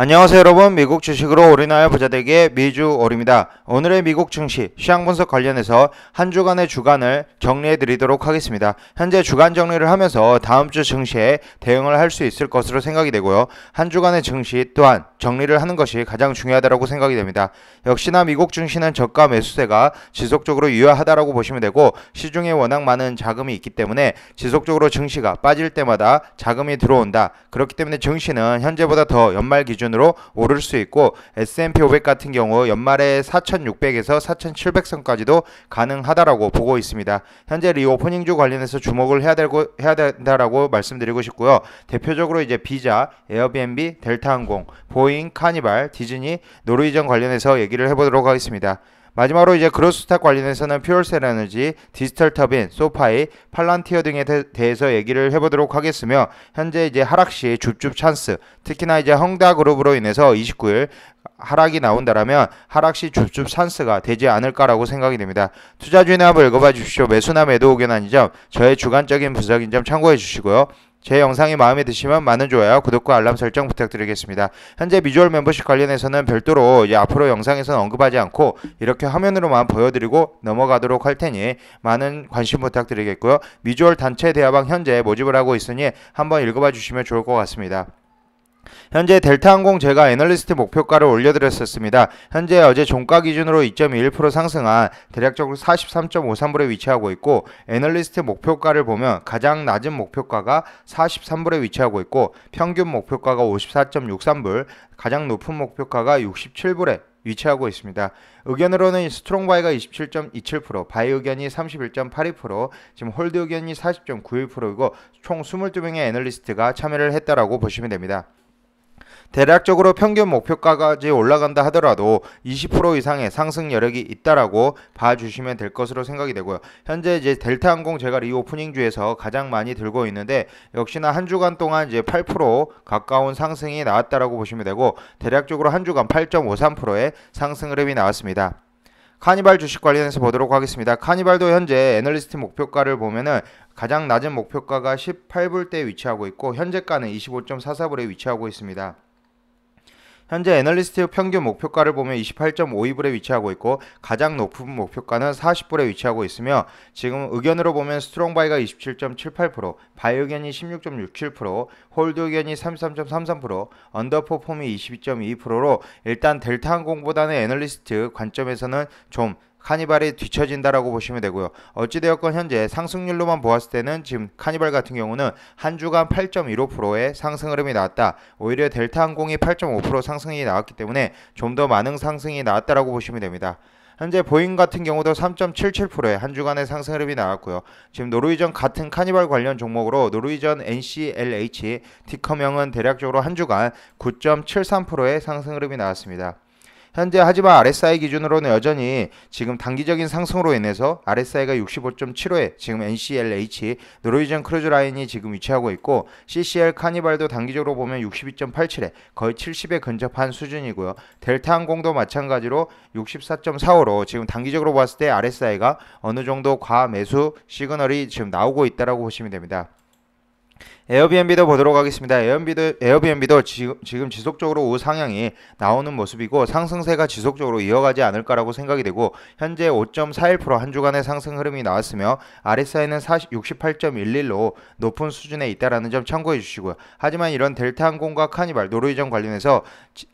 안녕하세요 여러분 미국 주식으로 오리나라 부자되기의미주오입니다 오늘의 미국 증시 시황 분석 관련해서 한 주간의 주간을 정리해 드리도록 하겠습니다. 현재 주간 정리를 하면서 다음 주 증시에 대응을 할 수 있을 것으로 생각이 되고요. 한 주간의 증시 또한 정리를 하는 것이 가장 중요하다고 생각이 됩니다. 역시나 미국 증시는 저가 매수세가 지속적으로 유효하다고 보시면 되고 시중에 워낙 많은 자금이 있기 때문에 지속적으로 증시가 빠질 때마다 자금이 들어온다. 그렇기 때문에 증시는 현재보다 더 연말 기준 기준으로 오를 수 있고 S&P 500 같은 경우 연말에 4,600에서 4,700선까지도 가능하다라고 보고 있습니다. 현재 리오프닝주 관련해서 주목을 해야, 되고, 해야 된다라고 말씀드리고 싶고요. 대표적으로 이제 비자, 에어비앤비, 델타항공, 보잉, 카니발, 디즈니, 노르웨이전 관련해서 얘기를 해보도록 하겠습니다. 마지막으로 이제 그로스탁 관련해서는 퓨얼셀 에너지, 디지털 터빈, 소파이, 팔란티어 등에 대, 해서 얘기를 해보도록 하겠으며 현재 이제 하락 시 줍줍 찬스, 특히나 이제 헝다 그룹으로 인해서 29일 하락이 나온다라면 하락 시 줍줍 찬스가 되지 않을까라고 생각이 됩니다. 투자주의나 한을 읽어봐 주십시오. 매수나 매도 의견 아니점, 저의 주관적인 분석인 점 참고해 주시고요. 제 영상이 마음에 드시면 많은 좋아요, 구독과 알람 설정 부탁드리겠습니다. 현재 비주얼 멤버십 관련해서는 별도로 이제 앞으로 영상에서는 언급하지 않고 이렇게 화면으로만 보여드리고 넘어가도록 할 테니 많은 관심 부탁드리겠고요. 비주얼 단체 대화방 현재 모집을 하고 있으니 한번 읽어봐 주시면 좋을 것 같습니다. 현재 델타항공 제가 애널리스트 목표가를 올려드렸었습니다. 현재 어제 종가 기준으로 2.21% 상승한 대략적으로 43.53불에 위치하고 있고 애널리스트 목표가를 보면 가장 낮은 목표가가 43불에 위치하고 있고 평균 목표가가 54.63불, 가장 높은 목표가가 67불에 위치하고 있습니다. 의견으로는 스트롱바이가 27.27%, 바이 의견이 31.82%, 지금 홀드 의견이 40.91%이고 총 22명의 애널리스트가 참여를 했다라고 보시면 됩니다. 대략적으로 평균 목표가까지 올라간다 하더라도 20% 이상의 상승 여력이 있다라고 봐주시면 될 것으로 생각이 되고요. 현재 이제 델타 항공 제가 리오프닝 주에서 가장 많이 들고 있는데 역시나 한 주간 동안 이제 8% 가까운 상승이 나왔다라고 보시면 되고 대략적으로 한 주간 8.53%의 상승 흐름이 나왔습니다. 카니발 주식 관련해서 보도록 하겠습니다. 카니발도 현재 애널리스트 목표가를 보면은 가장 낮은 목표가가 18불대에 위치하고 있고 현재가는 25.44불에 위치하고 있습니다. 현재 애널리스트 평균 목표가를 보면 28.52불에 위치하고 있고 가장 높은 목표가는 40불에 위치하고 있으며 지금 의견으로 보면 스트롱바이가 27.78%, 바이 의견이 16.67%, 홀드 의견이 33.33%, 언더퍼폼이 22.22%로 일단 델타항공보다는 애널리스트 관점에서는 좀 카니발이 뒤처진다라고 보시면 되고요. 어찌되었건 현재 상승률로만 보았을 때는 지금 카니발 같은 경우는 한 주간 8.15%의 상승 흐름이 나왔다. 오히려 델타항공이 8.5% 상승이 나왔기 때문에 좀 더 많은 상승이 나왔다라고 보시면 됩니다. 현재 보잉 같은 경우도 3.77%의 한 주간의 상승 흐름이 나왔고요. 지금 노르위전 같은 카니발 관련 종목으로 노르위전 NCLH 티커명은 대략적으로 한 주간 9.73%의 상승 흐름이 나왔습니다. 현재 하지만 RSI 기준으로는 여전히 지금 단기적인 상승으로 인해서 RSI가 65.75에 지금 NCLH 노르웨이전 크루즈 라인이 지금 위치하고 있고 CCL 카니발도 단기적으로 보면 62.87에 거의 70에 근접한 수준이고요. 델타항공도 마찬가지로 64.45로 지금 단기적으로 봤을 때 RSI가 어느 정도 과매수 시그널이 지금 나오고 있다라고 보시면 됩니다. 에어비앤비도 보도록 하겠습니다. 에어비도, 에어비앤비도 지, 지금 지속적으로 우상향이 나오는 모습이고 상승세가 지속적으로 이어가지 않을까라고 생각이 되고 현재 5.41%한 주간의 상승 흐름이 나왔으며 RSI는 68.11로 높은 수준에 있다라는 점 참고해 주시고요. 하지만 이런 델타항공과 카니발, 노르웨이전 관련해서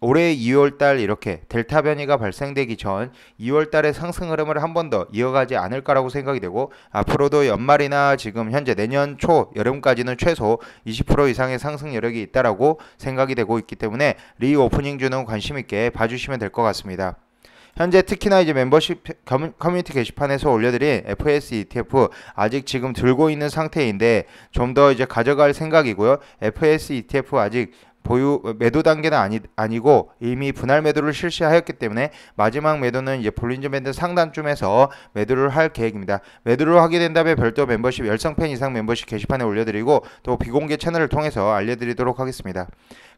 올해 2월달 이렇게 델타 변이가 발생되기 전 2월달의 상승 흐름을 한 번 더 이어가지 않을까라고 생각이 되고 앞으로도 연말이나 지금 현재 내년 초 여름까지는 최소 20% 이상의 상승 여력이 있다라고 생각이 되고 있기 때문에 리오프닝주는 관심 있게 봐주시면 될 것 같습니다. 현재 특히나 이제 멤버십 커뮤니티 게시판에서 올려드린 FS ETF 아직 지금 들고 있는 상태인데 좀 더 이제 가져갈 생각이고요. FS ETF 아직 보유 매도 단계는 아니, 아니고 이미 분할 매도를 실시하였기 때문에 마지막 매도는 이제 볼린저 밴드 상단쯤에서 매도를 할 계획입니다. 매도를 하게 된다에 별도 멤버십 열성팬 이상 멤버십 게시판에 올려드리고 또 비공개 채널을 통해서 알려드리도록 하겠습니다.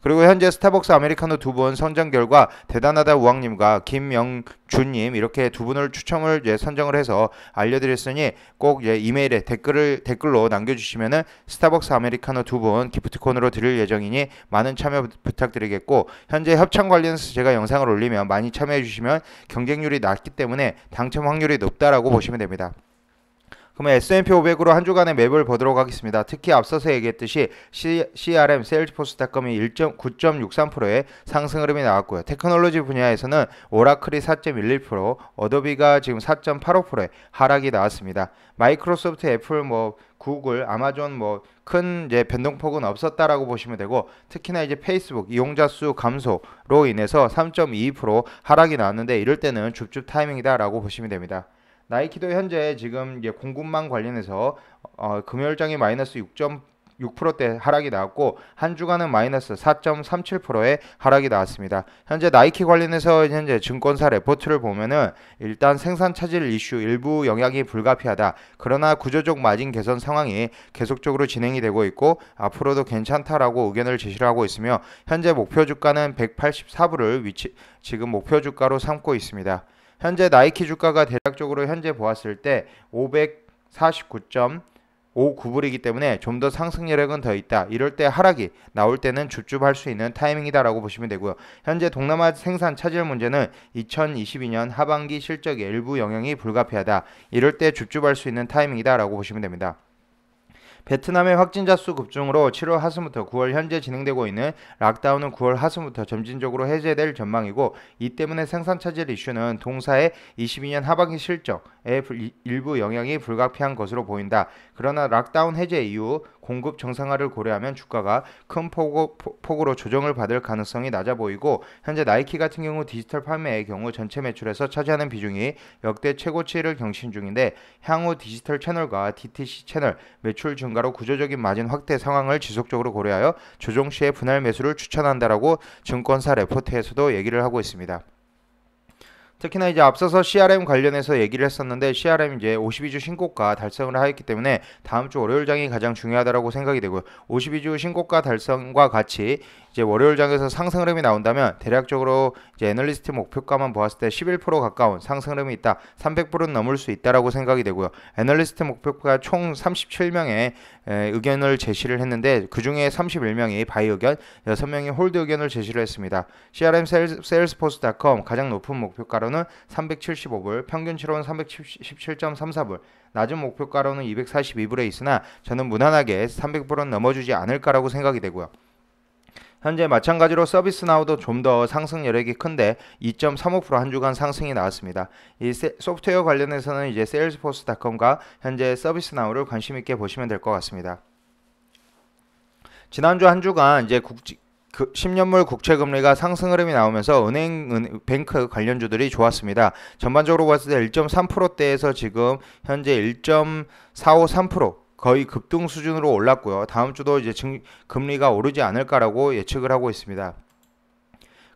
그리고 현재 스타벅스 아메리카노 두 분 선정 결과 대단하다 우왕님과 김영준님 이렇게 두 분을 추첨을 이제 선정을 해서 알려드렸으니 꼭 예, 이메일에 댓글을 댓글로 남겨주시면은 스타벅스 아메리카노 두 분 기프트콘으로 드릴 예정이니 많은 참여 부탁드리겠고 현재 협찬 관련해서 제가 영상을 올리면 많이 참여해 주시면 경쟁률이 낮기 때문에 당첨 확률이 높다라고 보시면 됩니다. 그러면 S&P 500으로 한 주간의 맵을 보도록 하겠습니다. 특히 앞서서 얘기했듯이 C, CRM, 세일즈포스닷컴이 9.63%의 상승 흐름이 나왔고요. 테크놀로지 분야에서는 오라클이 4.11%, 어도비가 지금 4.85%의 하락이 나왔습니다. 마이크로소프트, 애플, 뭐 구글, 아마존 뭐 큰 이제 변동폭은 없었다라고 보시면 되고 특히나 이제 페이스북 이용자 수 감소로 인해서 3.2% 하락이 나왔는데 이럴 때는 줍줍 타이밍이다라고 보시면 됩니다. 나이키도 현재 지금 이제 공급망 관련해서 어, 금요일장에 마이너스 6. 6%대 하락이 나왔고 한 주간은 마이너스 4.37%의 하락이 나왔습니다. 현재 나이키 관련해서 현재 증권사 레포트를 보면은 일단 생산 차질 이슈 일부 영향이 불가피하다. 그러나 구조적 마진 개선 상황이 계속적으로 진행이 되고 있고 앞으로도 괜찮다라고 의견을 제시를 하고 있으며 현재 목표 주가는 184불을 위치 지금 목표 주가로 삼고 있습니다. 현재 나이키 주가가 대략적으로 현재 보았을 때 549. 5구불이기 때문에 좀 더 상승 여력은 더 있다. 이럴 때 하락이 나올 때는 줍줍할 수 있는 타이밍이다라고 보시면 되고요. 현재 동남아 생산 차질 문제는 2022년 하반기 실적 일부 영향이 불가피하다. 이럴 때 줍줍할 수 있는 타이밍이다라고 보시면 됩니다. 베트남의 확진자 수 급증으로 7월 하순부터 9월 현재 진행되고 있는 락다운은 9월 하순부터 점진적으로 해제될 전망이고 이 때문에 생산 차질 이슈는 동사의 22년 하반기 실적에 일부 영향이 불가피한 것으로 보인다. 그러나 락다운 해제 이후 공급 정상화를 고려하면 주가가 큰 폭, 폭으로 조정을 받을 가능성이 낮아 보이고 현재 나이키 같은 경우 디지털 판매의 경우 전체 매출에서 차지하는 비중이 역대 최고치를 경신 중인데 향후 디지털 채널과 DTC 채널 매출 증가로 구조적인 마진 확대 상황을 지속적으로 고려하여 조정 시에 분할 매수를 추천한다라고 증권사 레포트에서도 얘기를 하고 있습니다. 특히나 이제 앞서서 CRM 관련해서 얘기를 했었는데 CRM 이제 52주 신고가 달성을 하였기 때문에 다음 주 월요일장이 가장 중요하다고 생각이 되고요. 52주 신고가 달성과 같이 이제 월요일 장에서 상승 흐름이 나온다면 대략적으로 이제 애널리스트 목표가만 보았을 때 11% 가까운 상승 흐름이 있다. 300%는 넘을 수 있다라고 생각이 되고요. 애널리스트 목표가 총 37명의 의견을 제시를 했는데 그 중에 31명이 바이 의견, 6명이 홀드 의견을 제시를 했습니다. CRM 세일스포스닷컴 가장 높은 목표가로는 375불, 평균치로는 317.34불, 낮은 목표가로는 242불에 있으나 저는 무난하게 300불은 넘어주지 않을 까라고 생각이 되고요. 현재 마찬가지로 서비스 나우도 좀 더 상승 여력이 큰데 2.35%한 주간 상승이 나왔습니다. 이 소프트웨어 관련해서는 이제 세일즈포스닷컴과 현재 서비스 나우를 관심 있게 보시면 될 것 같습니다. 지난주 한 주간 이제 국제 10년물 그 국채 금리가 상승 흐름이 나오면서 은행 은, 뱅크 관련주들이 좋았습니다. 전반적으로 봤을 때 1.3%대에서 지금 현재 1.453% 거의 급등 수준으로 올랐고요. 다음 주도 이제 증, 금리가 오르지 않을까라고 예측을 하고 있습니다.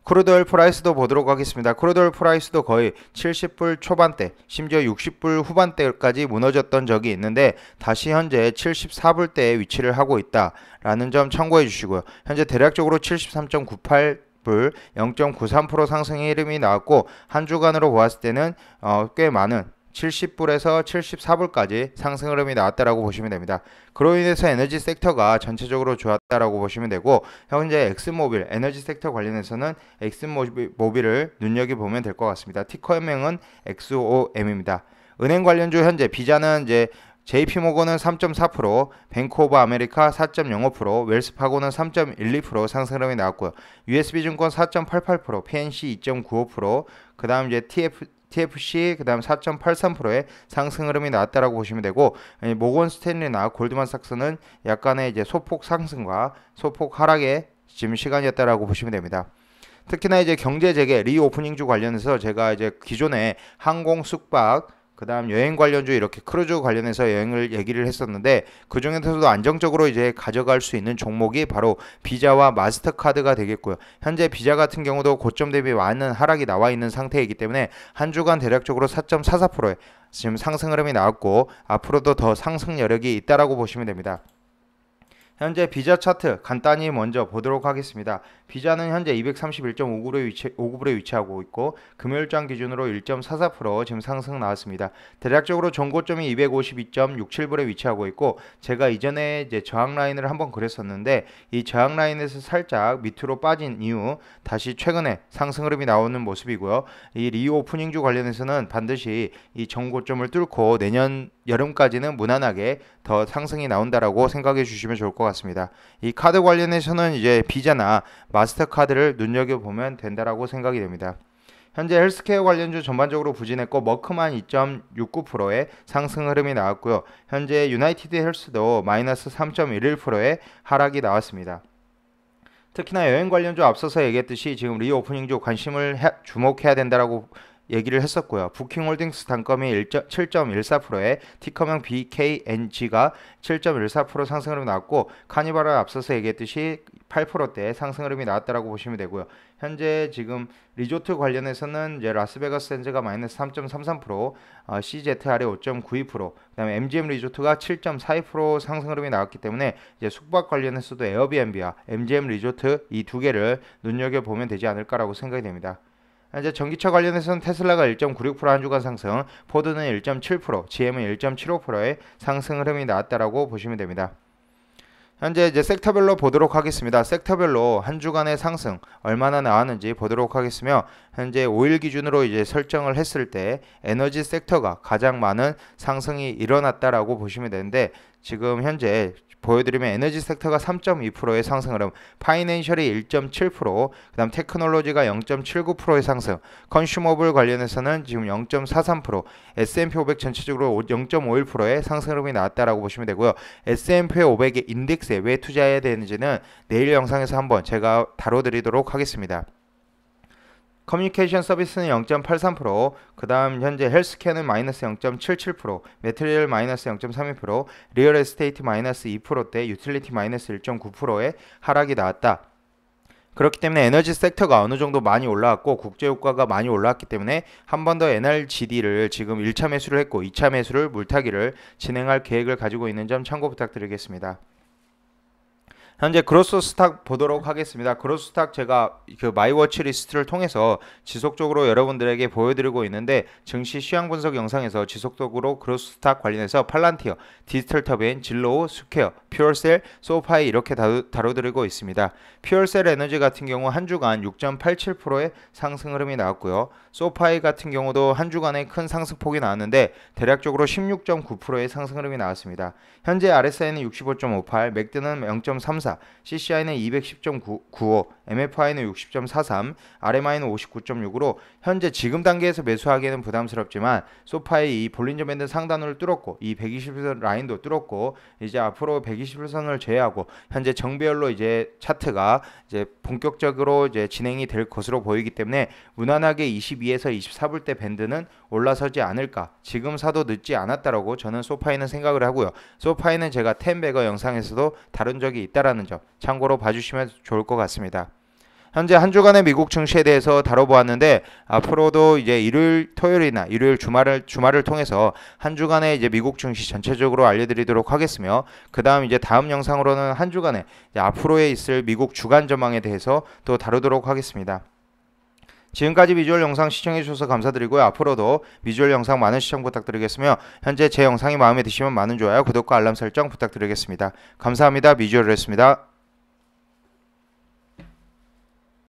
크루드월 프라이스도 보도록 하겠습니다. 크루드월 프라이스도 거의 70불 초반대, 심지어 60불 후반대까지 무너졌던 적이 있는데 다시 현재 74불대에 위치를 하고 있다라는 점 참고해 주시고요. 현재 대략적으로 73.98 불0.93% 상승의 흐름이 나왔고 한 주간으로 보았을 때는 어, 꽤 많은 70불에서 74불까지 상승 흐름이 나왔다라고 보시면 됩니다. 그로 인해서 에너지 섹터가 전체적으로 좋았다라고 보시면 되고 현재 엑스모빌 에너지 섹터 관련해서는 엑스모빌을 눈여겨보면 될 것 같습니다. 티커명은 XOM입니다. 은행 관련주 현재 비자는 이제 JP모건은 3.4%, 뱅크 브 아메리카 4.05%, 웰스파고는 3.12% 상승률이 나왔고요. USB증권 4.88%, PNC 2.95%, 그 다음 이제 TF, TFC 그다음 4.83%의 상승 흐름이 나왔다라고 보시면 되고 모건 스탠리나 골드만삭스는 약간의 이제 소폭 상승과 소폭 하락의 지금 시간이었다라고 보시면 됩니다. 특히나 이제 경제 재개 리오프닝 주 관련해서 제가 이제 기존에 항공 숙박 그 다음 여행 관련주 이렇게 크루즈 관련해서 여행을 얘기를 했었는데 그 중에서도 안정적으로 이제 가져갈 수 있는 종목이 바로 비자와 마스터카드가 되겠고요. 현재 비자 같은 경우도 고점 대비 많은 하락이 나와 있는 상태이기 때문에 한 주간 대략적으로 4.44%의 지금 상승 흐름이 나왔고 앞으로도 더 상승 여력이 있다라고 보시면 됩니다. 현재 비자 차트 간단히 먼저 보도록 하겠습니다. 비자는 현재 2 3 1 5 9에 위치, 위치하고 있고 금요일장 기준으로 1.44% 지금 상승 나왔습니다. 대략적으로 전고점이 252.67불에 위치하고 있고 제가 이전에 이제 저항 라인을 한번 그렸었는데 이 저항 라인에서 살짝 밑으로 빠진 이후 다시 최근에 상승 흐름이 나오는 모습이고요. 이 리오프닝주 관련해서는 반드시 이 전고점을 뚫고 내년 여름까지는 무난하게 더 상승이 나온다라고 생각해 주시면 좋을 것 같습니다. 같습니다. 이 카드 관련해서는 이제 비자나 마스터카드를 눈여겨보면 된다라고 생각이 됩니다. 현재 헬스케어 관련주 전반적으로 부진했고 머크만 2.69%의 상승 흐름이 나왔고요. 현재 유나이티드 헬스도 마이너스 3.11%의 하락이 나왔습니다. 특히나 여행 관련주 앞서서 얘기했듯이 지금 리오프닝주 관심을 해, 주목해야 된다라고 얘기를 했었고요. 부킹홀딩스 단검이 7.14%에 티커명 BKNG가 7.14% 상승 흐름이 나왔고 카니발을 앞서서 얘기했듯이 8%대 상승 흐름이 나왔다라고 보시면 되고요. 현재 지금 리조트 관련해서는 이제 라스베가스 센즈가 마이너스 3.33%, 어, CZR이 5.92%, 그다음에 MGM 리조트가 7.42% 상승 흐름이 나왔기 때문에 이제 숙박 관련해서도 에어비앤비와 MGM 리조트 이 두 개를 눈여겨 보면 되지 않을까라고 생각이 됩니다. 이제 전기차 관련해서는 테슬라가 1.96%한 주간 상승, 포드는 1.7%, GM은 1.75%의 상승 흐름이 나왔다라고 보시면 됩니다. 현재 이제 섹터별로 보도록 하겠습니다. 섹터별로 한 주간의 상승 얼마나 나왔는지 보도록 하겠으며 현재 5일 기준으로 이제 설정을 했을 때 에너지 섹터가 가장 많은 상승이 일어났다라고 보시면 되는데 지금 현재 보여드리면 에너지 섹터가 3.2%의 상승 을하름 파이낸셜이 1.7%, 그다음 테크놀로지가 0.79%의 상승, 컨슈머블 관련해서는 지금 0.43%, S&P 500 전체적으로 0.51%의 상승 흐름이 나왔다라고 보시면 되고요. S&P 500의 인덱스에 왜 투자해야 되는지는 내일 영상에서 한번 제가 다뤄드리도록 하겠습니다. 커뮤니케이션 서비스는 0.83%, 그 다음 현재 헬스케어는 마이너스 0.77%, 매트리얼 마이너스 0.32%, 리얼 에스테이트 마이너스 2%대, 유틸리티 마이너스 1.9%의 하락이 나왔다. 그렇기 때문에 에너지 섹터가 어느 정도 많이 올라왔고 국제 효과가 많이 올라왔기 때문에 한 번 더 NRGD를 지금 1차 매수를 했고 2차 매수를 물타기를 진행할 계획을 가지고 있는 점 참고 부탁드리겠습니다. 현재 그로스 스탁 보도록 하겠습니다. 그로스 스탁 제가 그 마이워치 리스트를 통해서 지속적으로 여러분들에게 보여드리고 있는데 증시 시황 분석 영상에서 지속적으로 그로스 스탁 관련해서 팔란티어, 디지털 터빈, 진로우, 스퀘어, 퓨얼셀, 소파이 이렇게 다루, 드리고 있습니다. 퓨얼셀 에너지 같은 경우 한 주간 6.87%의 상승 흐름이 나왔고요. 소파이 같은 경우도 한 주간에 큰 상승폭이 나왔는데 대략적으로 16.9%의 상승 흐름이 나왔습니다. 현재 RSI는 65.58, 맥드는 0.34, CCI는 210.95, MFI는 60.43, RMI는 59.6으로 현재 지금 단계에서 매수하기에는 부담스럽지만 소파의 이 볼린저 밴드 상단으로 뚫었고 이 121선 라인도 뚫었고 이제 앞으로 121선을 제외하고 현재 정배열로 이제 차트가 이제 본격적으로 이제 진행이 될 것으로 보이기 때문에 무난하게 22에서 24불 대 밴드는 올라서지 않을까 지금 사도 늦지 않았다라고 저는 소파이는 생각을 하고요. 소파이는 제가 텐베거 영상에서도 다룬 적이 있다라는 점 참고로 봐주시면 좋을 것 같습니다. 현재 한 주간의 미국 증시에 대해서 다뤄보았는데 앞으로도 이제 일요일 토요일이나 일요일 주말을 주말을 통해서 한 주간의 이제 미국 증시 전체적으로 알려드리도록 하겠으며 그다음 이제 다음 영상으로는 한 주간에 앞으로에 있을 미국 주간 전망에 대해서 또 다루도록 하겠습니다. 지금까지 미주얼 영상 시청해주셔서 감사드리고요. 앞으로도 미주얼 영상 많은 시청 부탁드리겠으며 현재 제 영상이 마음에 드시면 많은 좋아요, 구독과 알람 설정 부탁드리겠습니다. 감사합니다. 미주얼이었습니다.